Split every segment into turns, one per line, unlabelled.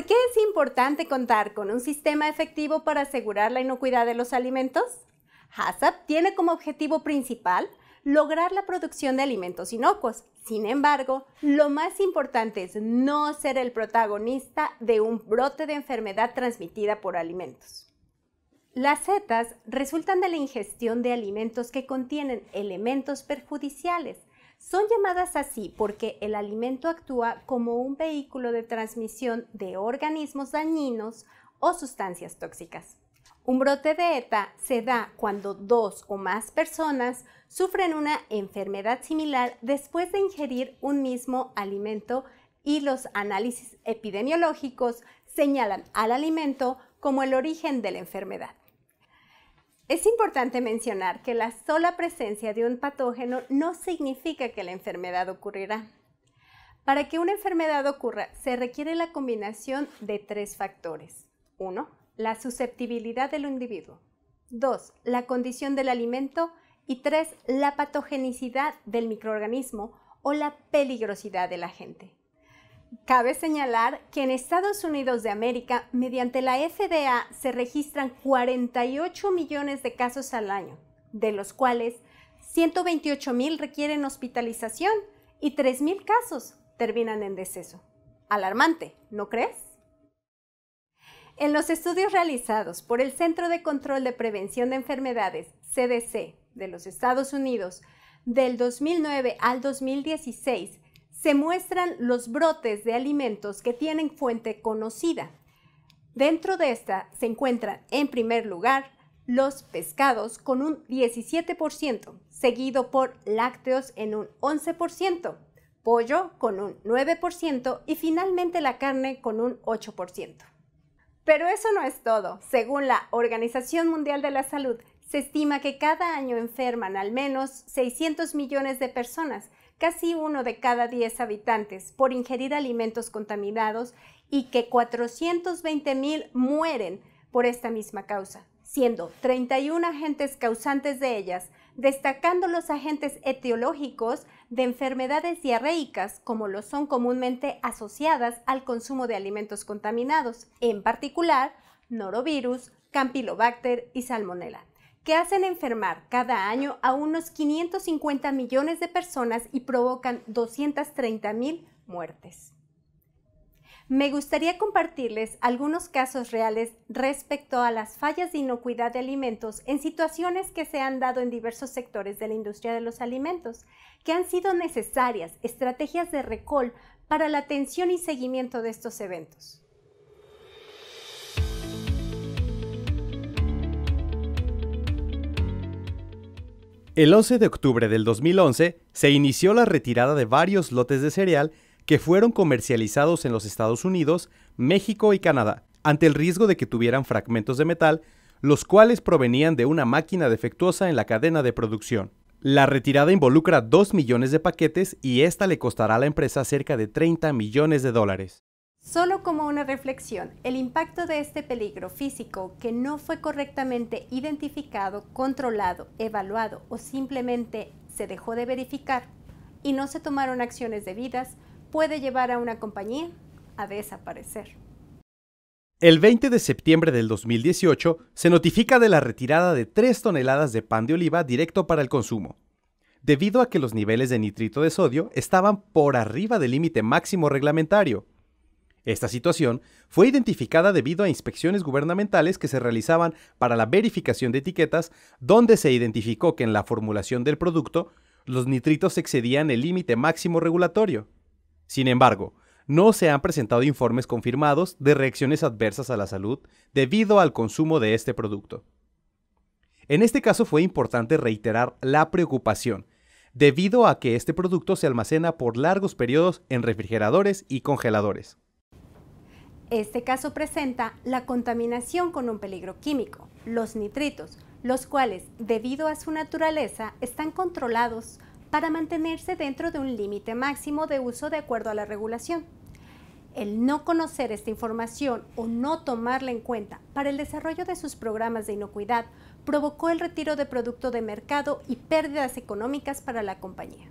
¿Por qué es importante contar con un sistema efectivo para asegurar la inocuidad de los alimentos? HACCP tiene como objetivo principal lograr la producción de alimentos inocuos. Sin embargo, lo más importante es no ser el protagonista de un brote de enfermedad transmitida por alimentos. Las setas resultan de la ingestión de alimentos que contienen elementos perjudiciales, son llamadas así porque el alimento actúa como un vehículo de transmisión de organismos dañinos o sustancias tóxicas. Un brote de ETA se da cuando dos o más personas sufren una enfermedad similar después de ingerir un mismo alimento y los análisis epidemiológicos señalan al alimento como el origen de la enfermedad. Es importante mencionar que la sola presencia de un patógeno no significa que la enfermedad ocurrirá. Para que una enfermedad ocurra, se requiere la combinación de tres factores. 1, la susceptibilidad del individuo. 2. la condición del alimento. Y tres, la patogenicidad del microorganismo o la peligrosidad del agente. Cabe señalar que en Estados Unidos de América, mediante la FDA, se registran 48 millones de casos al año, de los cuales 128 mil requieren hospitalización y 3 mil casos terminan en deceso. Alarmante, ¿no crees? En los estudios realizados por el Centro de Control de Prevención de Enfermedades, CDC, de los Estados Unidos, del 2009 al 2016, se muestran los brotes de alimentos que tienen fuente conocida. Dentro de esta se encuentran, en primer lugar, los pescados con un 17%, seguido por lácteos en un 11%, pollo con un 9% y finalmente la carne con un 8%. Pero eso no es todo. Según la Organización Mundial de la Salud, se estima que cada año enferman al menos 600 millones de personas casi uno de cada 10 habitantes por ingerir alimentos contaminados y que 420 mil mueren por esta misma causa, siendo 31 agentes causantes de ellas, destacando los agentes etiológicos de enfermedades diarreicas, como lo son comúnmente asociadas al consumo de alimentos contaminados, en particular norovirus, campylobacter y salmonella que hacen enfermar cada año a unos 550 millones de personas y provocan 230 mil muertes. Me gustaría compartirles algunos casos reales respecto a las fallas de inocuidad de alimentos en situaciones que se han dado en diversos sectores de la industria de los alimentos, que han sido necesarias estrategias de recol para la atención y seguimiento de estos eventos.
El 11 de octubre del 2011 se inició la retirada de varios lotes de cereal que fueron comercializados en los Estados Unidos, México y Canadá, ante el riesgo de que tuvieran fragmentos de metal, los cuales provenían de una máquina defectuosa en la cadena de producción. La retirada involucra 2 millones de paquetes y esta le costará a la empresa cerca de 30 millones de dólares.
Solo como una reflexión, el impacto de este peligro físico que no fue correctamente identificado, controlado, evaluado o simplemente se dejó de verificar y no se tomaron acciones debidas puede llevar a una compañía a desaparecer.
El 20 de septiembre del 2018 se notifica de la retirada de 3 toneladas de pan de oliva directo para el consumo, debido a que los niveles de nitrito de sodio estaban por arriba del límite máximo reglamentario. Esta situación fue identificada debido a inspecciones gubernamentales que se realizaban para la verificación de etiquetas, donde se identificó que en la formulación del producto los nitritos excedían el límite máximo regulatorio. Sin embargo, no se han presentado informes confirmados de reacciones adversas a la salud debido al consumo de este producto. En este caso fue importante reiterar la preocupación, debido a que este producto se almacena por largos periodos en refrigeradores y congeladores.
Este caso presenta la contaminación con un peligro químico, los nitritos, los cuales, debido a su naturaleza, están controlados para mantenerse dentro de un límite máximo de uso de acuerdo a la regulación. El no conocer esta información o no tomarla en cuenta para el desarrollo de sus programas de inocuidad provocó el retiro de producto de mercado y pérdidas económicas para la compañía.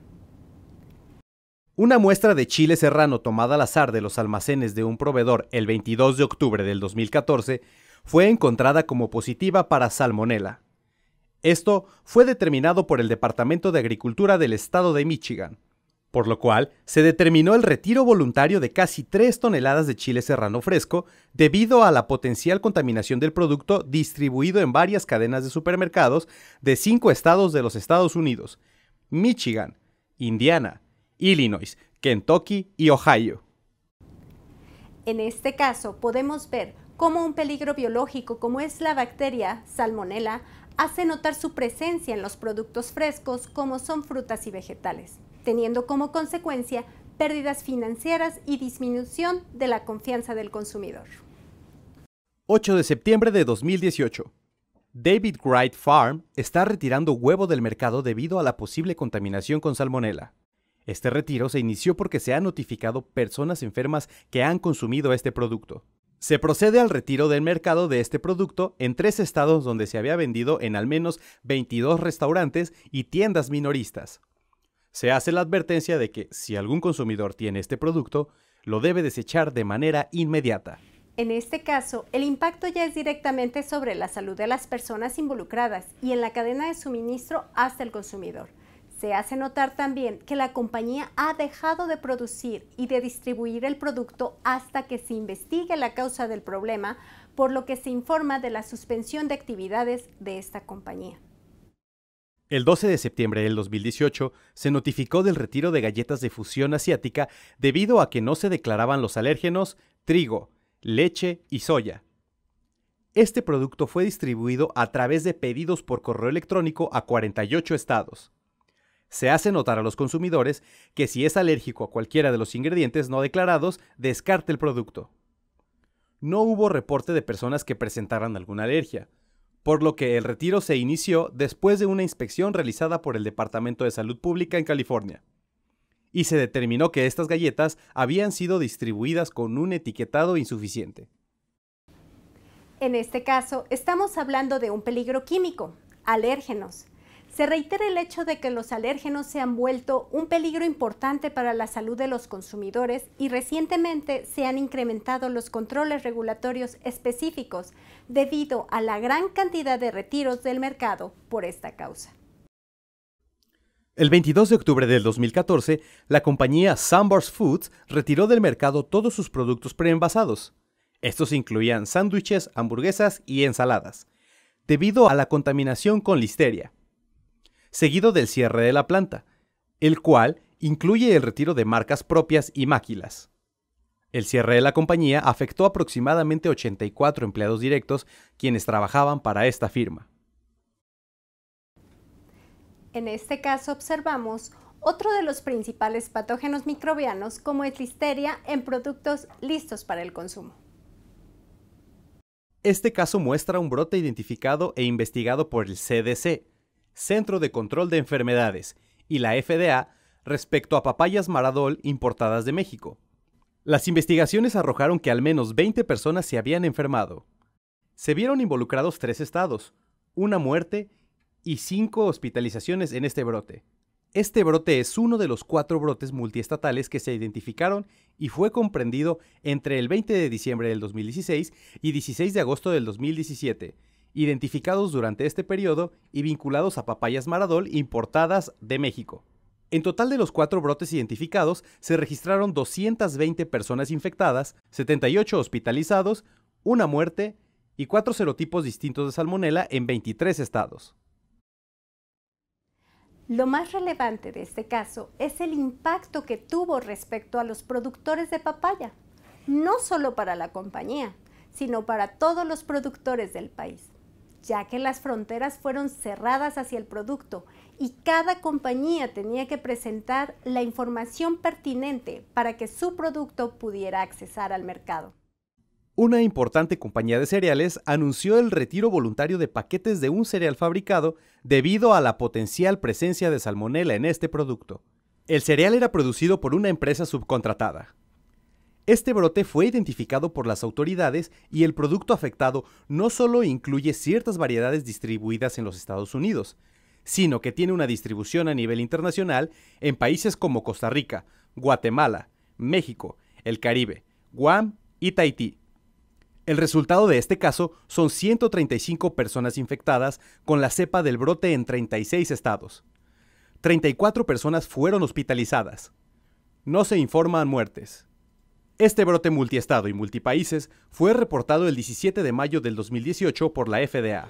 Una muestra de chile serrano tomada al azar de los almacenes de un proveedor el 22 de octubre del 2014 fue encontrada como positiva para salmonela. Esto fue determinado por el Departamento de Agricultura del estado de Michigan, por lo cual se determinó el retiro voluntario de casi 3 toneladas de chile serrano fresco debido a la potencial contaminación del producto distribuido en varias cadenas de supermercados de cinco estados de los Estados Unidos, Michigan, Indiana, Illinois, Kentucky y Ohio.
En este caso, podemos ver cómo un peligro biológico como es la bacteria Salmonella hace notar su presencia en los productos frescos como son frutas y vegetales, teniendo como consecuencia pérdidas financieras y disminución de la confianza del consumidor.
8 de septiembre de 2018. David Wright Farm está retirando huevo del mercado debido a la posible contaminación con Salmonella. Este retiro se inició porque se han notificado personas enfermas que han consumido este producto. Se procede al retiro del mercado de este producto en tres estados donde se había vendido en al menos 22 restaurantes y tiendas minoristas. Se hace la advertencia de que si algún consumidor tiene este producto, lo debe desechar de manera inmediata.
En este caso, el impacto ya es directamente sobre la salud de las personas involucradas y en la cadena de suministro hasta el consumidor. Se hace notar también que la compañía ha dejado de producir y de distribuir el producto hasta que se investigue la causa del problema, por lo que se informa de la suspensión de actividades de esta compañía.
El 12 de septiembre del 2018 se notificó del retiro de galletas de fusión asiática debido a que no se declaraban los alérgenos trigo, leche y soya. Este producto fue distribuido a través de pedidos por correo electrónico a 48 estados. Se hace notar a los consumidores que si es alérgico a cualquiera de los ingredientes no declarados, descarte el producto. No hubo reporte de personas que presentaran alguna alergia, por lo que el retiro se inició después de una inspección realizada por el Departamento de Salud Pública en California. Y se determinó que estas galletas habían sido distribuidas con un etiquetado insuficiente.
En este caso, estamos hablando de un peligro químico, alérgenos, se reitera el hecho de que los alérgenos se han vuelto un peligro importante para la salud de los consumidores y recientemente se han incrementado los controles regulatorios específicos debido a la gran cantidad de retiros del mercado por esta causa.
El 22 de octubre del 2014, la compañía Sambars Foods retiró del mercado todos sus productos preenvasados. Estos incluían sándwiches, hamburguesas y ensaladas, debido a la contaminación con listeria seguido del cierre de la planta, el cual incluye el retiro de marcas propias y máquilas. El cierre de la compañía afectó aproximadamente 84 empleados directos quienes trabajaban para esta firma.
En este caso observamos otro de los principales patógenos microbianos como es listeria en productos listos para el consumo.
Este caso muestra un brote identificado e investigado por el CDC, Centro de Control de Enfermedades, y la FDA respecto a papayas maradol importadas de México. Las investigaciones arrojaron que al menos 20 personas se habían enfermado. Se vieron involucrados tres estados, una muerte y cinco hospitalizaciones en este brote. Este brote es uno de los cuatro brotes multiestatales que se identificaron y fue comprendido entre el 20 de diciembre del 2016 y 16 de agosto del 2017 identificados durante este periodo y vinculados a papayas maradol importadas de México. En total de los cuatro brotes identificados, se registraron 220 personas infectadas, 78 hospitalizados, una muerte y cuatro serotipos distintos de salmonela en 23 estados.
Lo más relevante de este caso es el impacto que tuvo respecto a los productores de papaya, no solo para la compañía, sino para todos los productores del país ya que las fronteras fueron cerradas hacia el producto y cada compañía tenía que presentar la información pertinente para que su producto pudiera accesar al mercado.
Una importante compañía de cereales anunció el retiro voluntario de paquetes de un cereal fabricado debido a la potencial presencia de salmonela en este producto. El cereal era producido por una empresa subcontratada, este brote fue identificado por las autoridades y el producto afectado no solo incluye ciertas variedades distribuidas en los Estados Unidos, sino que tiene una distribución a nivel internacional en países como Costa Rica, Guatemala, México, el Caribe, Guam y Tahití. El resultado de este caso son 135 personas infectadas con la cepa del brote en 36 estados. 34 personas fueron hospitalizadas. No se informan muertes. Este brote multiestado y multipaíses fue reportado el 17 de mayo del 2018 por la FDA.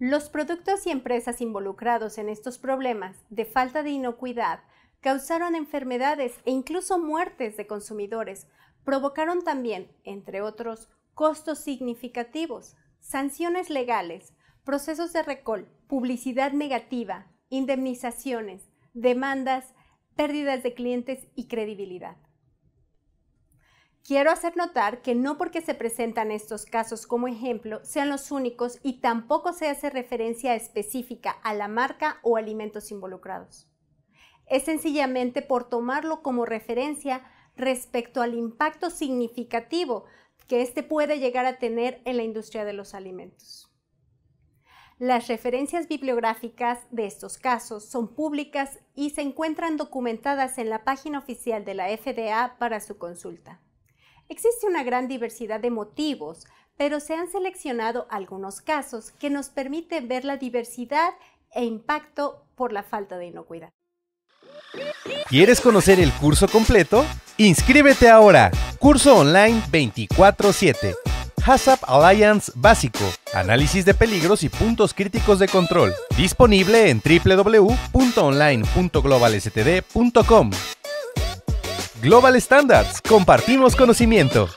Los productos y empresas involucrados en estos problemas de falta de inocuidad causaron enfermedades e incluso muertes de consumidores, provocaron también, entre otros, costos significativos, sanciones legales, procesos de recol, publicidad negativa, indemnizaciones, demandas, pérdidas de clientes y credibilidad. Quiero hacer notar que no porque se presentan estos casos como ejemplo sean los únicos y tampoco se hace referencia específica a la marca o alimentos involucrados. Es sencillamente por tomarlo como referencia respecto al impacto significativo que este puede llegar a tener en la industria de los alimentos. Las referencias bibliográficas de estos casos son públicas y se encuentran documentadas en la página oficial de la FDA para su consulta. Existe una gran diversidad de motivos, pero se han seleccionado algunos casos que nos permiten ver la diversidad e impacto por la falta de inocuidad.
¿Quieres conocer el curso completo? Inscríbete ahora. Curso online 24/7 HACCP Alliance básico, análisis de peligros y puntos críticos de control, disponible en www.online.globalstd.com. Global Standards, compartimos conocimiento.